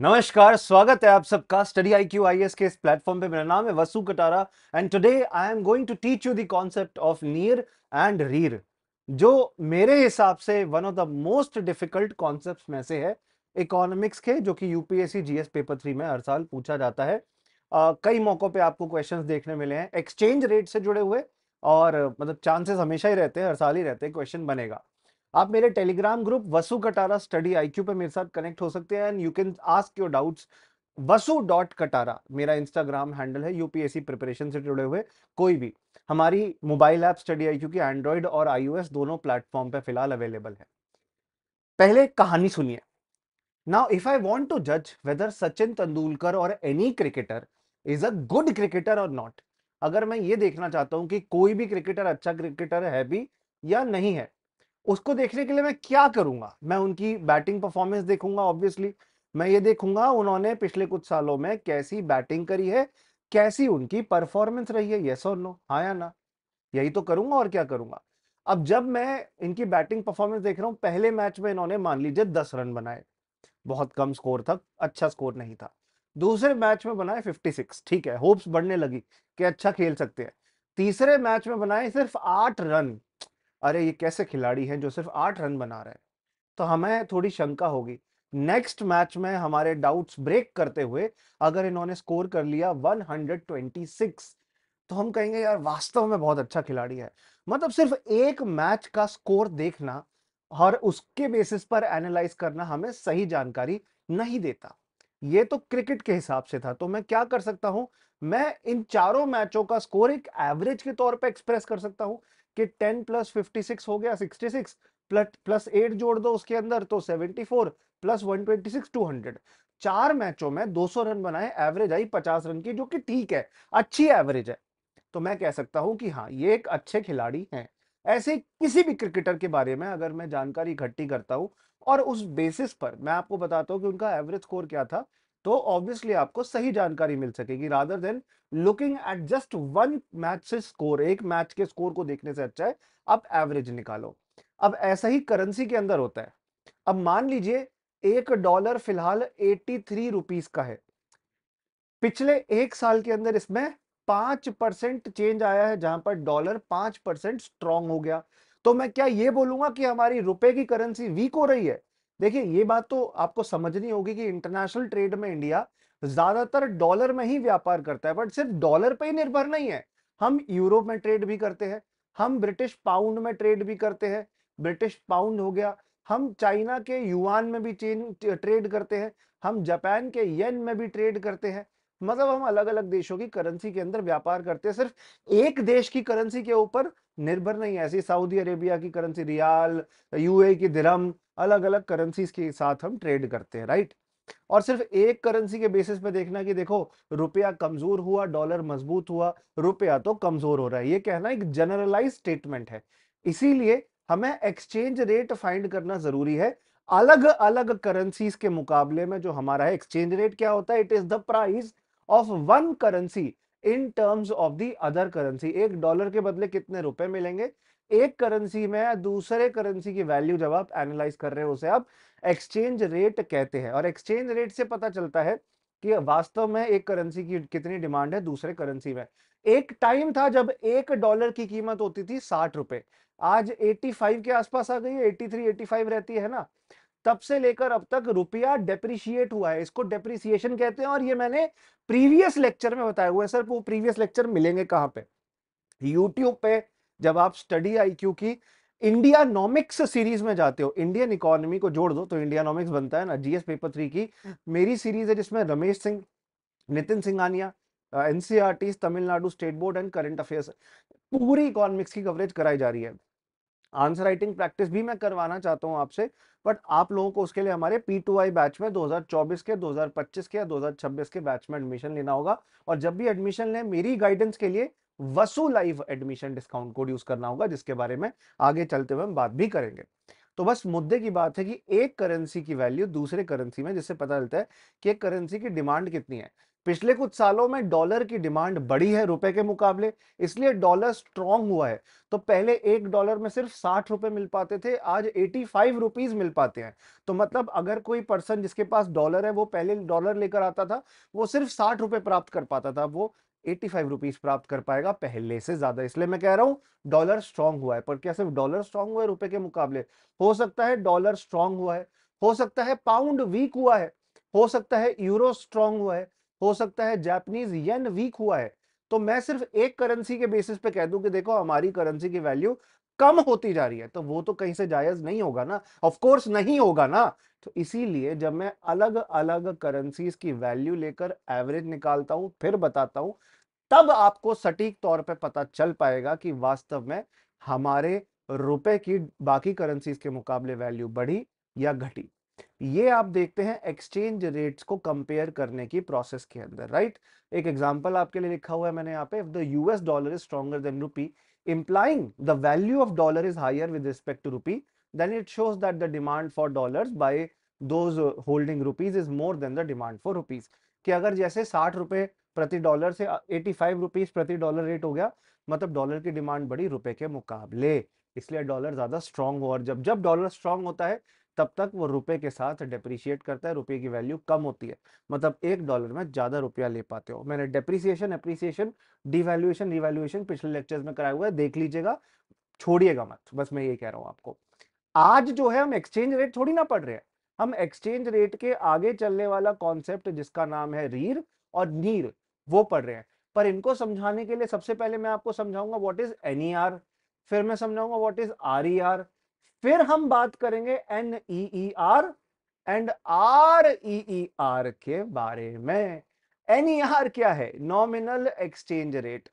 नमस्कार स्वागत है आप सबका study I Q I S के इस प्लेटफॉर्म पे मेरा नाम है Vasu Katara and today I am going to teach you the concept of NEER and REER जो मेरे हिसाब से one of the most difficult concept में से है इकोनॉमिक्स के जो कि यूपीएससी जीएस पेपर थ्री में हर साल पूछा जाता है आ, कई मौक़ों पर आपको क्वेश्चन देखने मिले हैं एक्सचेंज रेट से जुड़े हुए और मतलब चांसेस हमेशा ही रहते हैं हर साल ही रहते हैं क्वेश्चन बनेगा आप मेरे Telegram group Vasu Katara study IQ पे मेरे साथ कनेक्ट हो सकते हैं and you can ask your doubts Vasu dot Katara मेरा इंस्टाग्राम हैंडल है यूपीएससी प्रिपरेशन से जुड़े हुए कोई भी हमारी मोबाइल ऐप स्टडी आई क्योंकि एंड्रॉइड और आईओएस दोनों प्लेटफॉर्म पे फिलहाल अवेलेबल है पहले कहानी सुनिए now if I want to जज वेदर सचिन तेंदुलकर और any cricketer is a good cricketer और नॉट अगर मैं ये देखना चाहता हूं कि कोई भी क्रिकेटर अच्छा क्रिकेटर है भी या नहीं है उसको देखने के लिए मैं क्या करूंगा मैं उनकी बैटिंग परफॉर्मेंस देखूंगा ऑब्वियसली मैं ये देखूंगा उन्होंने पिछले कुछ सालों में कैसी बैटिंग करी है कैसी उनकी परफॉर्मेंस रही है यस और नो हा या ना यही तो करूंगा और क्या करूंगा अब जब मैं इनकी बैटिंग परफॉर्मेंस देख रहा हूँ पहले मैच में इन्होंने मान लीजिए दस रन बनाए बहुत कम स्कोर था अच्छा स्कोर नहीं था दूसरे मैच में बनाए फिफ्टी सिक्स ठीक है होप्स बढ़ने लगी कि अच्छा खेल सकते हैं तीसरे मैच में बनाए सिर्फ आठ रन अरे ये कैसे खिलाड़ी हैं जो सिर्फ आठ रन बना रहे हैं तो हमें थोड़ी शंका होगी नेक्स्ट मैच में हमारे डाउट्स ब्रेक करते हुए अगर इन्होंने स्कोर कर लिया 126 तो हम कहेंगे यार वास्तव में बहुत अच्छा खिलाड़ी है मतलब सिर्फ एक मैच का स्कोर देखना और उसके बेसिस पर एनालाइज करना हमें सही जानकारी नहीं देता ये तो क्रिकेट के हिसाब से था तो मैं क्या कर सकता हूं मैं इन चारों मैचों का स्कोर एक एवरेज के तौर पर एक्सप्रेस कर सकता हूं कि 10 प्लस 56 हो गया 66 प्लस प्लस एट जोड़ दो उसके अंदर तो 74 प्लस 126 200 चार मैचों में 200 रन बनाए एवरेज आई 50 रन की जो कि ठीक है अच्छी एवरेज है तो मैं कह सकता हूं कि हाँ ये एक अच्छे खिलाड़ी हैं ऐसे किसी भी क्रिकेटर के बारे में अगर मैं जानकारी इकट्ठी करता हूँ और उस बेसिस पर मैं आपको बताता हूँ कि उनका एवरेज स्कोर क्या था तो ऑब्वियसली आपको सही जानकारी मिल सकेगी rather than looking at just one match से स्कोर एक मैच के स्कोर को देखने से अच्छा है आप एवरेज निकालो अब ऐसा ही करेंसी के अंदर होता है अब मान लीजिए एक डॉलर फिलहाल एट्टी थ्री रुपीज का है पिछले एक साल के अंदर इसमें पांच परसेंट चेंज आया है जहां पर डॉलर पांच परसेंट स्ट्रॉन्ग हो गया तो मैं क्या ये बोलूंगा कि हमारी रुपए की करेंसी वीक हो रही है देखिए ये बात तो आपको समझनी होगी कि इंटरनेशनल ट्रेड में इंडिया ज्यादातर डॉलर में ही व्यापार करता है बट सिर्फ डॉलर पर ही निर्भर नहीं है हम यूरोप में ट्रेड भी करते हैं हम ब्रिटिश पाउंड में ट्रेड भी करते हैं ब्रिटिश पाउंड हो गया हम चाइना के युआन में भी चेन ट्रेड करते हैं हम जापान के येन में भी ट्रेड करते हैं मतलब हम अलग अलग देशों की करेंसी के अंदर व्यापार करते हैं सिर्फ एक देश की करेंसी के ऊपर निर्भर नहीं है ऐसी सऊदी अरेबिया की करेंसी रियाल यूए की दिरम अलग अलग करेंसी के साथ हम ट्रेड करते हैं राइट और सिर्फ एक करेंसी के बेसिस पे देखना कि देखो रुपया कमजोर हुआ डॉलर मजबूत हुआ रुपया तो कमजोर हो रहा है ये कहना एक जनरलाइज स्टेटमेंट है इसीलिए हमें एक्सचेंज रेट फाइंड करना जरूरी है अलग अलग करेंसीज के मुकाबले में जो हमारा है एक्सचेंज रेट क्या होता है it is the price of one currency in terms of the other currency एक डॉलर के बदले कितने रुपए मिलेंगे एक करेंसी में दूसरे करेंसी की वैल्यू जब आप एनालाइज कर रहे हो उसे आप एक्सचेंज रेट कहते हैं और एक्सचेंज रेट से पता चलता है कि वास्तव में एक करेंसी की कितनी डिमांड है दूसरे करेंसी में एक टाइम था जब एक डॉलर की कीमत होती थी साठ रुपए आज 85 के आसपास आ गई है 83 85 रहती है ना तब से लेकर अब तक रुपया डेप्रिशिएट हुआ है इसको डेप्रिसिएशन कहते हैं और ये मैंने प्रीवियस लेक्चर में बताया हुआ है सर वो प्रीवियस लेक्चर मिलेंगे कहाँ पे यूट्यूब पे जब आप स्टडी आई क्यू की इंडिया नॉमिक्स सीरीज में जाते हो इंडियन इकोनॉमी को जोड़ दो तो इंडिया नॉमिक्स बनता है ना जीएस पेपर थ्री की हाँ। मेरी सीरीज है जिसमें Ramesh Singh Nitin Singhania NCERT Tamil Nadu state board and current affairs पूरी इकोनॉमिक्स की कवरेज कराई जा रही है आंसर राइटिंग प्रैक्टिस भी मैं करवाना चाहता हूँ आपसे बट आप लोगों को उसके लिए हमारे पी टू आई बैच में 2024 के 2025 के या 2026 के बैच में एडमिशन लेना होगा और जब भी एडमिशन लें मेरी गाइडेंस के लिए Vasu live admission discount code use करना होगा जिसके बारे में आगे चलते हुए हम बात भी करेंगे तो बस मुद्दे की बात है कि एक करेंसी की वैल्यू दूसरे करेंसी में जिससे पता चलता है कि एक करेंसी की डिमांड कितनी है पिछले कुछ सालों में डॉलर की डिमांड बढ़ी है रुपए के मुकाबले इसलिए डॉलर स्ट्रांग हुआ है तो पहले एक डॉलर में सिर्फ साठ रुपए मिल पाते थे आज एटी फाइव रुपीज मिल पाते हैं तो मतलब अगर कोई पर्सन जिसके पास डॉलर है वो पहले डॉलर लेकर आता था वो सिर्फ साठ रुपए प्राप्त कर पाता था वो एटी फाइव रुपीज प्राप्त कर पाएगा पहले से ज्यादा इसलिए मैं कह रहा हूँ डॉलर स्ट्रांग हुआ है पर क्या सिर्फ डॉलर स्ट्रांग हुआ है रुपए के मुकाबले हो सकता है डॉलर स्ट्रांग हुआ है हो सकता है पाउंड वीक हुआ है हो सकता है यूरो स्ट्रांग हुआ है हो सकता है जापानीज येन वीक हुआ है तो मैं सिर्फ एक करेंसी के बेसिस पे कह दूं कि देखो हमारी करेंसी की वैल्यू कम होती जा रही है तो वो तो कहीं से जायज नहीं होगा ना ऑफ कोर्स नहीं होगा ना तो इसीलिए जब मैं अलग अलग करेंसीज की वैल्यू लेकर एवरेज निकालता हूं फिर बताता हूं तब आपको सटीक तौर पे पता चल पाएगा कि वास्तव में हमारे रुपए की बाकी करेंसीज के मुकाबले वैल्यू बढ़ी या घटी ये आप देखते हैं एक्सचेंज रेट्स को कंपेयर करने की प्रोसेस के अंदर राइट एक एग्जांपल आपके लिए लिखा हुआ है मैंने यहाँ पे if the US dollar is stronger than rupee implying the value of dollar is higher with respect to rupee then it shows that the demand for dollar by those holding rupees is more than the demand for rupees कि अगर जैसे साठ रुपए प्रति डॉलर से eighty five rupees प्रति डॉलर रेट हो गया मतलब डॉलर की डिमांड बड़ी रुपए के मुकाबले इसलिए डॉलर ज्यादा स्ट्रांग हो और जब जब डॉलर स्ट्रांग होता है तब तक वो रुपए के साथ डिप्रिशिएट करता है रुपए की वैल्यू कम होती है मतलब एक डॉलर में ज़्यादा रुपया ले पाते हो मैंने डिप्रिसिएशन अप्रिसिएशन डिवैल्यूएशन रिवैल्यूएशन पिछले लेक्चर्स में कराया हुआ है देख लीजिएगा छोड़िएगा मत बस मैं ये कह रहा हूँ आपको आज जो है हम एक्सचेंज रेट थोड़ी ना पढ़ रहे हैं हम एक्सचेंज रेट के आगे चलने वाला कॉन्सेप्ट जिसका नाम है रीर और नीर वो पढ़ रहे हैं पर इनको समझाने के लिए सबसे पहले मैं आपको समझाऊंगा व्हाट इज एनईआर फिर मैं समझाऊंगा व्हाट इज आरईआर फिर हम बात करेंगे N E E R and R E E R के बारे में एन ई आर क्या है नॉमिनल एक्सचेंज रेट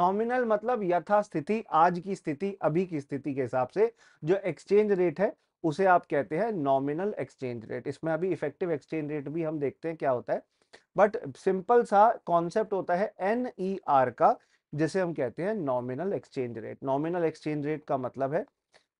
नॉमिनल मतलब यथास्थिति आज की स्थिति अभी की स्थिति के हिसाब से जो एक्सचेंज रेट है उसे आप कहते हैं नॉमिनल एक्सचेंज रेट इसमें अभी इफेक्टिव एक्सचेंज रेट भी हम देखते हैं क्या होता है बट सिंपल सा कॉन्सेप्ट होता है एन ई आर का जिसे हम कहते हैं nominal exchange rate nominal exchange rate का मतलब है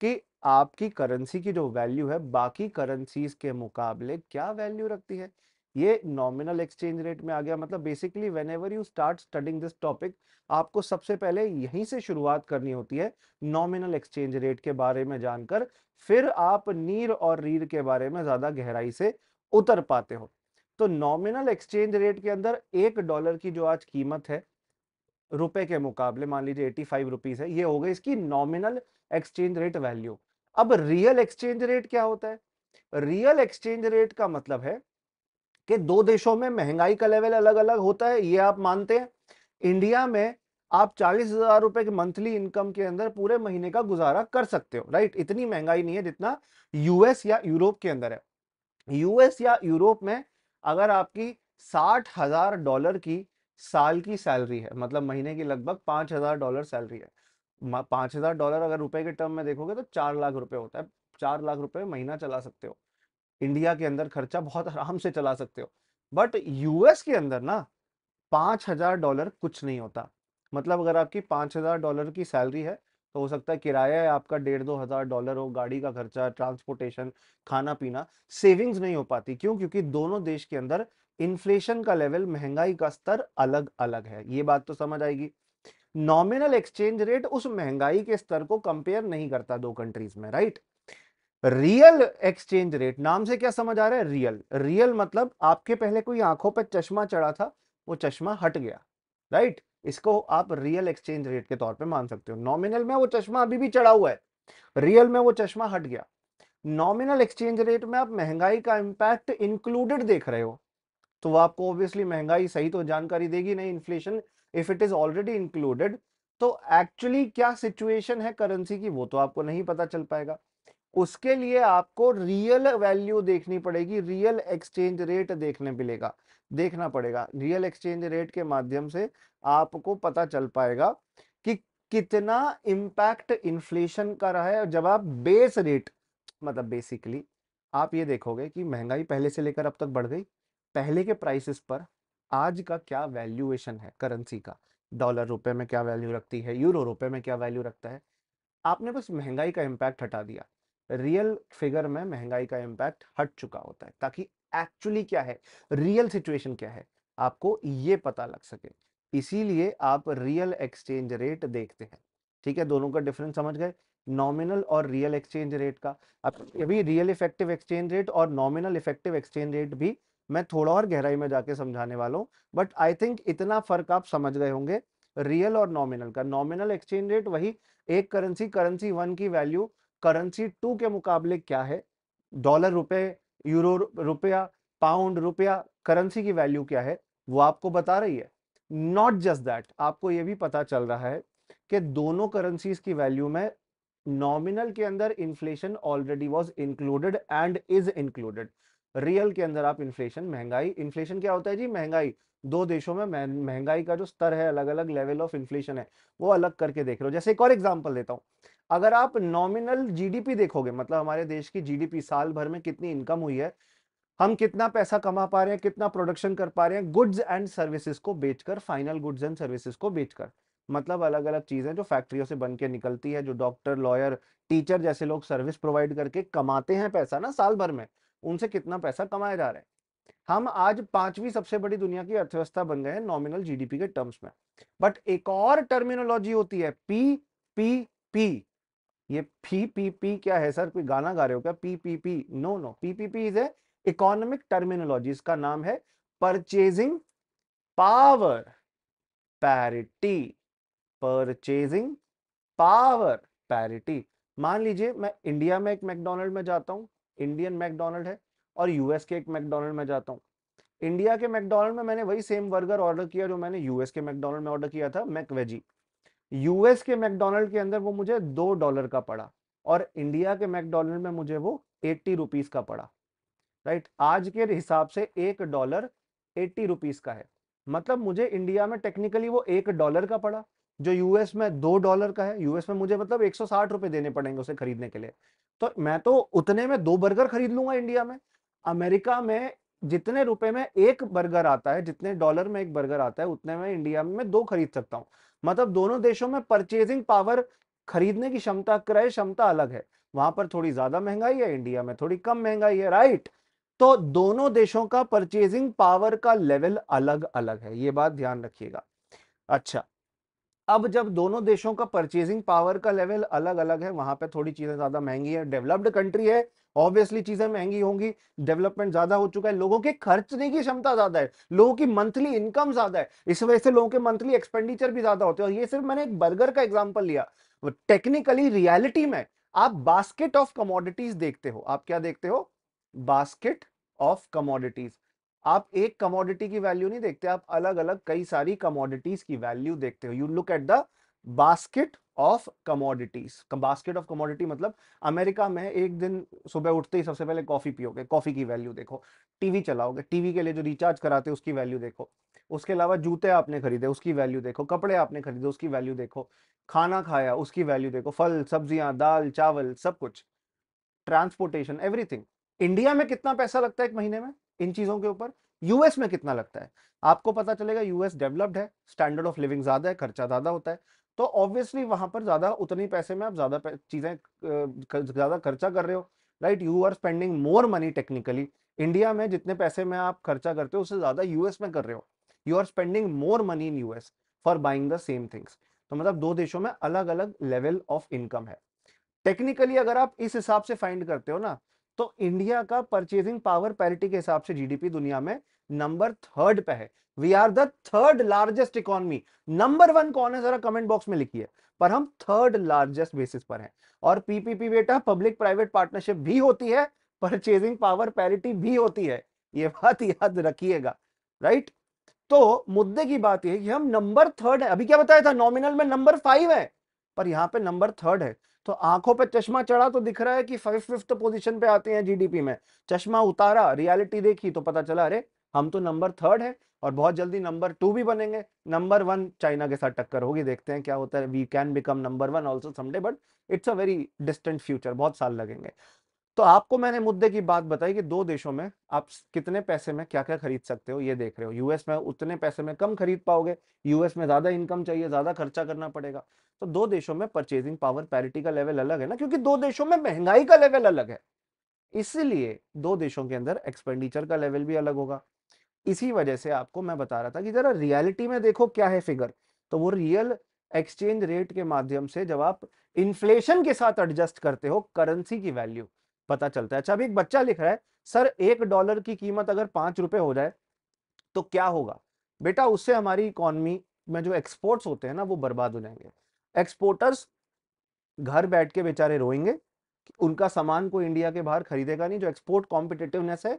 कि आपकी करेंसी की जो वैल्यू है बाकी करेंसीज के मुकाबले क्या वैल्यू रखती है ये नॉमिनल एक्सचेंज रेट में आ गया मतलब basically whenever you start studying this topic आपको सबसे पहले यहीं से शुरुआत करनी होती है नॉमिनल एक्सचेंज रेट के बारे में जानकर फिर आप नीर और रीर के बारे में ज़्यादा गहराई से उतर पाते हो तो नॉमिनल एक्सचेंज रेट के अंदर एक डॉलर की जो आज कीमत है रुपए के मुकाबले मान लीजिए एटी फाइव रुपीज़ है ये हो गई इसकी नॉमिनल एक्सचेंज रेट वैल्यू अब रियल एक्सचेंज रेट क्या होता है रियल एक्सचेंज रेट का मतलब है कि दो देशों में महंगाई का लेवल अलग अलग होता है ये आप मानते हैं इंडिया में आप चालीस हजार रुपए के मंथली इनकम के अंदर पूरे महीने का गुजारा कर सकते हो राइट इतनी महंगाई नहीं है जितना यूएस या यूरोप के अंदर है यूएस या यूरोप में अगर आपकी साठ हजार डॉलर की साल की सैलरी है मतलब महीने की लगभग पांच हजार डॉलर सैलरी है पांच हज़ार डॉलर अगर रुपए के टर्म में देखोगे तो चार लाख रुपए होता है चार लाख रुपए महीना चला सकते हो इंडिया के अंदर खर्चा बहुत आराम से चला सकते हो बट यूएस के अंदर ना पांच हज़ार डॉलर कुछ नहीं होता मतलब अगर आपकी पांच हज़ार डॉलर की सैलरी है तो हो सकता है किराया है आपका डेढ़ दो हज़ार डॉलर हो गाड़ी का खर्चा ट्रांसपोर्टेशन खाना पीना सेविंग्स नहीं हो पाती क्यों क्योंकि दोनों देश के अंदर इन्फ्लेशन का लेवल महंगाई का स्तर अलग अलग है ये बात तो समझ आएगी नॉमिनल एक्सचेंज रेट उस महंगाई के स्तर को कंपेयर नहीं करता दो कंट्रीज में राइट रियल एक्सचेंज रेट नाम से क्या समझ आ रहा है रियल रियल मतलब आपके पहले कोई आंखों पर चश्मा चढ़ा था वो चश्मा हट गया राइट इसको आप रियल एक्सचेंज रेट के तौर पे मान सकते हो नॉमिनल में वो चश्मा अभी भी चढ़ा हुआ है रियल में वो चश्मा हट गया नॉमिनल एक्सचेंज रेट में आप महंगाई का इंपैक्ट इंक्लूडेड देख रहे हो तो वो आपको ऑब्वियसली महंगाई सही तो जानकारी देगी नहीं inflation if it is already included तो एक्चुअली क्या सिचुएशन है करेंसी की वो तो आपको नहीं पता चल पाएगा उसके लिए आपको रियल वैल्यू देखनी पड़ेगी रियल एक्सचेंज रेट देखने मिलेगा देखना पड़ेगा रियल एक्सचेंज रेट के माध्यम से आपको पता चल पाएगा कि कितना इम्पैक्ट इन्फ्लेशन का रहा है जब आप बेस रेट मतलब बेसिकली आप ये देखोगे कि महंगाई पहले से लेकर अब तक बढ़ गई पहले के प्राइसेस पर आज का क्या वैल्यूएशन है करेंसी का डॉलर रुपए में क्या वैल्यू रखती है यूरो रुपए में क्या वैल्यू रखता है आपने बस महंगाई का इम्पैक्ट हटा दिया रियल फिगर में महंगाई का इम्पैक्ट हट चुका होता है ताकि एक्चुअली क्या है रियल सिचुएशन क्या है आपको ये पता लग सके इसीलिए आप रियल एक्सचेंज रेट देखते हैं ठीक है दोनों का डिफरेंस समझ गए नॉमिनल और रियल एक्सचेंज रेट का अभी रियल इफेक्टिव एक्सचेंज रेट और नॉमिनल इफेक्टिव एक्सचेंज रेट भी मैं थोड़ा और गहराई में जाके समझाने वाला हूँ बट आई थिंक इतना फर्क आप समझ गए होंगे रियल और नॉमिनल का नॉमिनल एक्सचेंज रेट वही एक करेंसी करेंसी वन की वैल्यू करेंसी टू के मुकाबले क्या है डॉलर रुपए यूरो रुपया पाउंड रुपया करेंसी की वैल्यू क्या है वो आपको बता रही है नॉट जस्ट दैट आपको ये भी पता चल रहा है कि दोनों करेंसीज की वैल्यू में नॉमिनल के अंदर inflation already was included and is included real के अंदर आप इन्फ्लेशन महंगाई इन्फ्लेशन क्या होता है जी महंगाई दो देशों में महंगाई का जो स्तर है अलग अलग लेवल ऑफ इन्फ्लेशन है वो अलग करके देख रहे हो जैसे एक और एग्जाम्पल देता हूँ अगर आप नॉमिनल जीडीपी देखोगे मतलब हमारे देश की जीडीपी साल भर में कितनी इनकम हुई है हम कितना पैसा कमा पा रहे हैं कितना प्रोडक्शन कर पा रहे हैं गुड्स एंड सर्विसेज को बेचकर फाइनल गुड्स एंड सर्विसेज को बेचकर मतलब अलग अलग चीज़ें जो फैक्ट्रियों से बन के निकलती है जो डॉक्टर लॉयर टीचर जैसे लोग सर्विस प्रोवाइड करके कमाते हैं पैसा ना साल भर में उनसे कितना पैसा कमाया जा रहा है हम आज पांचवी सबसे बड़ी दुनिया की अर्थव्यवस्था बन गए हैं नॉमिनल जीडीपी के टर्म्स में बट एक और टर्मिनोलॉजी होती है पी पी पी ये पी पी पी क्या है सर कोई गाना गा रहे हो क्या P P P no no P P P is a economic terminology इसका नाम है purchasing power parity purchasing power parity मान लीजिए मैं इंडिया में एक मैकडोनल्ड में जाता हूं इंडियन मैकडोनल्ड है और यूएस के एक मैकडोनल्ड में जाता हूँ इंडिया के मैकडोनल्ड में मैंने वही सेम बर्गर ऑर्डर किया जो मैंने यूएस के मैकडोनल्ड में ऑर्डर किया था मैकवेजी यूएस के मैकडोनल्ड के अंदर वो मुझे दो डॉलर का पड़ा और इंडिया के मैकडोनल्ड में मुझे वो एट्टी रुपीज का पड़ा राइट आज के हिसाब से एक डॉलर एट्टी रुपीज का है मतलब मुझे इंडिया में टेक्निकली वो एक डॉलर का पड़ा जो यूएस में दो डॉलर का है यूएस में मुझे मतलब एक सौ साठ रुपए देने पड़ेंगे उसे खरीदने के लिए तो मैं तो उतने में दो बर्गर खरीद लूंगा इंडिया में अमेरिका में जितने रुपए में एक बर्गर आता है जितने डॉलर में एक बर्गर आता है उतने में इंडिया में दो खरीद सकता हूँ मतलब दोनों देशों में परचेजिंग पावर खरीदने की क्षमता क्रय क्षमता अलग है वहां पर थोड़ी ज्यादा महंगाई है इंडिया में थोड़ी कम महंगाई है राइट तो दोनों देशों का परचेजिंग पावर का लेवल अलग अलग है ये बात ध्यान रखिएगा अच्छा अब जब दोनों देशों का परचेजिंग पावर का लेवल अलग अलग है वहां पे थोड़ी चीजें ज्यादा महंगी है डेवलप्ड कंट्री है ऑब्वियसली चीजें महंगी होंगी डेवलपमेंट ज्यादा हो चुका है लोगों के खर्चने की क्षमता ज्यादा है लोगों की मंथली इनकम ज्यादा है इस वजह से लोगों के मंथली एक्सपेंडिचर भी ज्यादा होते हैं और ये सिर्फ मैंने एक बर्गर का एग्जाम्पल लिया टेक्निकली रियालिटी में आप बास्केट ऑफ कमोडिटीज देखते हो आप क्या देखते हो बास्केट ऑफ कमोडिटीज आप एक कमोडिटी की वैल्यू नहीं देखते आप अलग अलग कई सारी कमोडिटीज की वैल्यू देखते हो you look at the basket of commodities basket of commodity मतलब अमेरिका में एक दिन सुबह उठते ही सबसे पहले कॉफी पियोगे कॉफी की वैल्यू देखो टीवी चलाओगे टीवी के लिए जो रिचार्ज कराते उसकी वैल्यू देखो उसके अलावा जूते आपने खरीदे उसकी वैल्यू देखो कपड़े आपने खरीदे उसकी वैल्यू देखो खाना खाया उसकी वैल्यू देखो फल सब्जियां दाल चावल सब कुछ ट्रांसपोर्टेशन एवरीथिंग इंडिया में कितना पैसा लगता है एक महीने में इन चीज़ों के ऊपर यूएस में कितना लगता है आपको पता चलेगा यूएस डेवलप्ड है स्टैंडर्ड ऑफ लिविंग ज़्यादा है खर्चा ज़्यादा होता है तो ऑब्वियसली वहां पर ज़्यादा उतनी पैसे में आप ज़्यादा चीज़ें ज़्यादा खर्चा कर रहे हो right you are spending more money technically India में जितने पैसे में आप खर्चा करते हो उससे ज़्यादा यूएस में कर रहे हो you are spending more money in US for buying the same things तो मतलब दो देशों में अलग अलग लेवल ऑफ इनकम है टेक्निकली अगर आप इस हिसाब से फाइंड करते हो ना तो इंडिया का परचेजिंग पावर पैरिटी के हिसाब से जीडीपी दुनिया में नंबर थर्ड पे है we are the third largest economy number one कौन है जरा कमेंट बॉक्स में लिखिए पर हम थर्ड लार्जेस्ट बेसिस पर हैं और पीपीपी बेटा पब्लिक प्राइवेट पार्टनरशिप भी होती है परचेजिंग पावर पैरिटी भी होती है ये बात याद रखिएगा राइट तो मुद्दे की बात यह कि हम नंबर थर्ड है अभी क्या बताया था नॉमिनल में नंबर फाइव है पर यहां पे नंबर थर्ड है तो आंखों पे चश्मा चढ़ा तो दिख रहा है कि फाइव फिफ्थ पोजिशन पे आते हैं जीडीपी में चश्मा उतारा रियलिटी देखी तो पता चला अरे हम तो नंबर थर्ड है और बहुत जल्दी नंबर टू भी बनेंगे नंबर वन चाइना के साथ टक्कर होगी देखते हैं क्या होता है we can become number one also someday but it's a very distant future बहुत साल लगेंगे तो आपको मैंने मुद्दे की बात बताई कि दो देशों में आप कितने पैसे में क्या क्या खरीद सकते हो ये देख रहे हो यूएस में उतने पैसे में कम खरीद पाओगे यूएस में ज्यादा इनकम चाहिए ज्यादा खर्चा करना पड़ेगा तो दो देशों में परचेजिंग पावर पैरिटी का लेवल अलग है ना क्योंकि दो देशों में महंगाई का लेवल अलग है इसलिए दो देशों के अंदर एक्सपेंडिचर का लेवल भी अलग होगा इसी वजह से आपको मैं बता रहा था कि जरा रियलिटी में देखो क्या है फिगर तो वो रियल एक्सचेंज रेट के माध्यम से जब आप इन्फ्लेशन के साथ एडजस्ट करते हो करेंसी की वैल्यू पता चलता है अच्छा अभी एक बच्चा लिख रहा है सर एक डॉलर की कीमत अगर पांच रुपए हो जाए तो क्या होगा बेटा उससे हमारी इकोनॉमी में जो एक्सपोर्ट्स होते हैं ना वो बर्बाद हो जाएंगे एक्सपोर्टर्स घर बैठ के बेचारे रोएंगे उनका सामान को इंडिया के बाहर खरीदेगा नहीं जो एक्सपोर्ट कॉम्पिटेटिवनेस है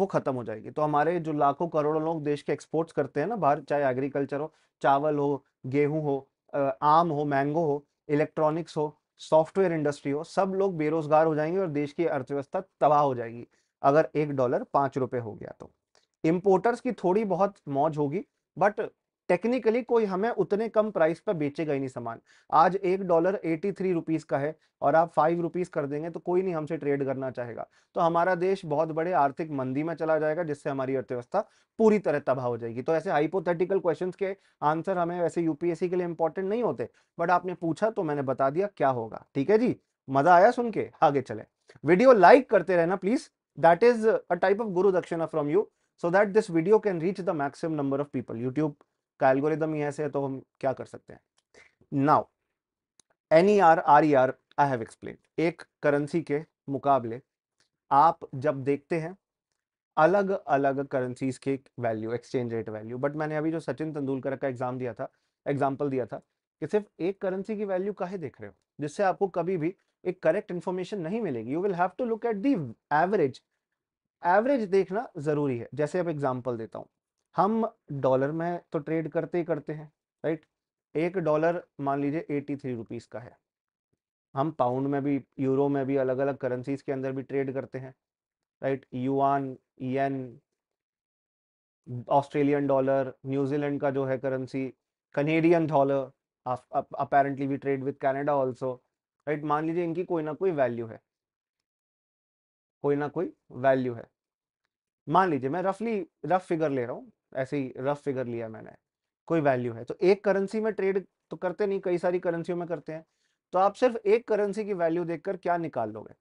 वो खत्म हो जाएगी तो हमारे जो लाखों करोड़ों लोग देश के एक्सपोर्ट्स करते हैं ना बाहर चाहे एग्रीकल्चर हो चावल हो गेहूं हो आम हो मैंगो हो इलेक्ट्रॉनिक्स हो सॉफ्टवेयर इंडस्ट्री हो सब लोग बेरोजगार हो जाएंगे और देश की अर्थव्यवस्था तबाह हो जाएगी अगर एक डॉलर पांच रुपए हो गया तो इंपोर्टर्स की थोड़ी बहुत मौज होगी बट टेक्निकली कोई हमें उतने कम प्राइस पर बेचेगा ही नहीं सामान आज एक डॉलर एटी थ्री रुपीज़ का है और आप फाइव रुपीज़ कर देंगे तो कोई नहीं हमसे ट्रेड करना चाहेगा तो हमारा देश बहुत बड़े आर्थिक मंदी में चला जाएगा जिससे हमारी अर्थव्यवस्था पूरी तरह तबाह हो जाएगी तो ऐसे हाइपोथेटिकल क्वेश्चन के आंसर हमें वैसे यूपीएससी के लिए इंपॉर्टेंट नहीं होते बट आपने पूछा तो मैंने बता दिया क्या होगा ठीक है जी मजा आया सुन के आगे चले वीडियो लाइक करते रहना please that is a type of guru dakshina from you so that this video can reach the maximum number of people youtube का एल्गोरिदम ही ऐसे है तो हम क्या कर सकते हैं now N E R R E R I have explain एक करेंसी के मुकाबले आप जब देखते हैं अलग अलग करेंसीज के value exchange rate value but मैंने अभी जो सचिन तेंदुलकर का एग्जाम दिया था एग्जाम्पल दिया था कि सिर्फ एक करेंसी की वैल्यू काहे देख रहे हो जिससे आपको कभी भी एक करेक्ट इन्फॉर्मेशन नहीं मिलेगी you will have to look at the average average देखना जरूरी है जैसे अब एग्जाम्पल देता हूँ हम डॉलर में तो ट्रेड करते ही करते हैं राइट एक डॉलर मान लीजिए एटी थ्री रुपीज़ का है हम पाउंड में भी यूरो में भी अलग अलग करेंसीज के अंदर भी ट्रेड करते हैं right yuan yen Australian dollar New Zealand का जो है currency Canadian dollar apparently we trade with Canada also right मान लीजिए इनकी कोई ना कोई वैल्यू है कोई ना कोई वैल्यू है मान लीजिए मैं रफली रफ फिगर ले रहा हूँ ऐसे ही रफ फिगर लिया मैंने कोई वैल्यू है तो एक करेंसी में ट्रेड तो करते नहीं कई सारी करेंसियों में करते हैं तो आप सिर्फ एक करेंसी की वैल्यू देखकर क्या निकाल लोगे